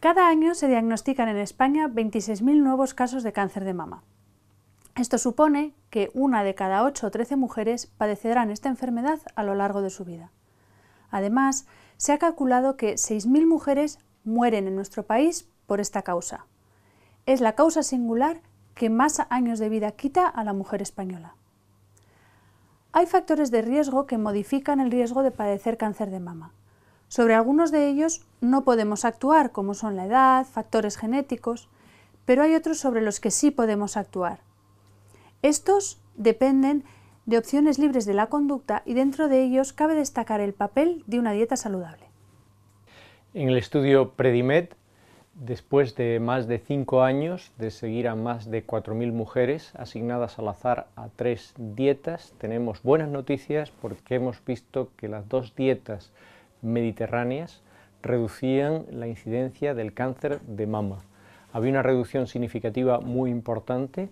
Cada año se diagnostican en España 26.000 nuevos casos de cáncer de mama. Esto supone que una de cada 8 o 13 mujeres padecerán esta enfermedad a lo largo de su vida. Además, se ha calculado que 6.000 mujeres mueren en nuestro país por esta causa. Es la causa singular que más años de vida quita a la mujer española. Hay factores de riesgo que modifican el riesgo de padecer cáncer de mama. Sobre algunos de ellos no podemos actuar, como son la edad, factores genéticos, pero hay otros sobre los que sí podemos actuar. Estos dependen de opciones libres de la conducta y dentro de ellos cabe destacar el papel de una dieta saludable. En el estudio Predimed, después de más de cinco años de seguir a más de 4.000 mujeres asignadas al azar a tres dietas, tenemos buenas noticias porque hemos visto que las dos dietas mediterráneas reducían la incidencia del cáncer de mama. Había una reducción significativa muy importante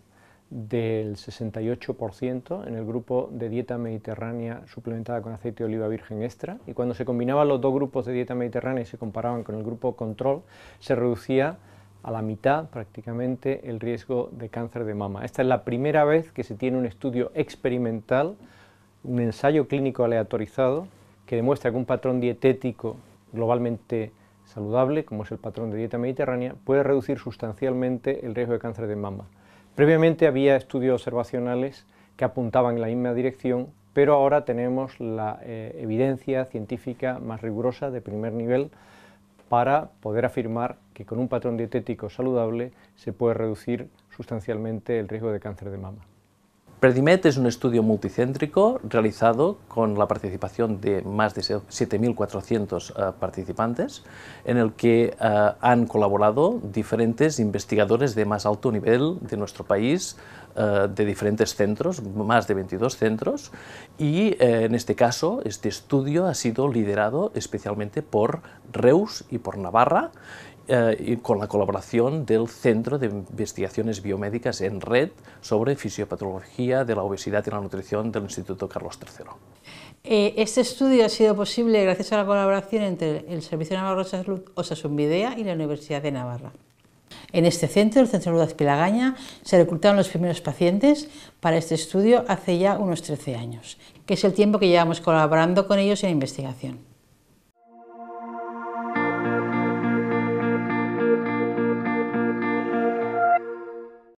del 68% en el grupo de dieta mediterránea suplementada con aceite de oliva virgen extra y cuando se combinaban los dos grupos de dieta mediterránea y se comparaban con el grupo control se reducía a la mitad prácticamente el riesgo de cáncer de mama. Esta es la primera vez que se tiene un estudio experimental, un ensayo clínico aleatorizado que demuestra que un patrón dietético globalmente saludable, como es el patrón de dieta mediterránea, puede reducir sustancialmente el riesgo de cáncer de mama. Previamente había estudios observacionales que apuntaban en la misma dirección, pero ahora tenemos la eh, evidencia científica más rigurosa de primer nivel para poder afirmar que con un patrón dietético saludable se puede reducir sustancialmente el riesgo de cáncer de mama. PREDIMET es un estudio multicéntrico realizado con la participación de más de 7.400 eh, participantes, en el que eh, han colaborado diferentes investigadores de más alto nivel de nuestro país, eh, de diferentes centros, más de 22 centros, y en este caso este estudio ha sido liderado especialmente por Reus y por Navarra, eh, con la colaboración del Centro de Investigaciones Biomédicas en Red sobre Fisiopatología de la Obesidad y la Nutrición del Instituto Carlos III. Eh, este estudio ha sido posible gracias a la colaboración entre el Servicio Navarro de Salud Osasunbidea y la Universidad de Navarra. En este centro, el Centro de Salud Azpilagaña, se reclutaron los primeros pacientes para este estudio hace ya unos 13 años, que es el tiempo que llevamos colaborando con ellos en investigación.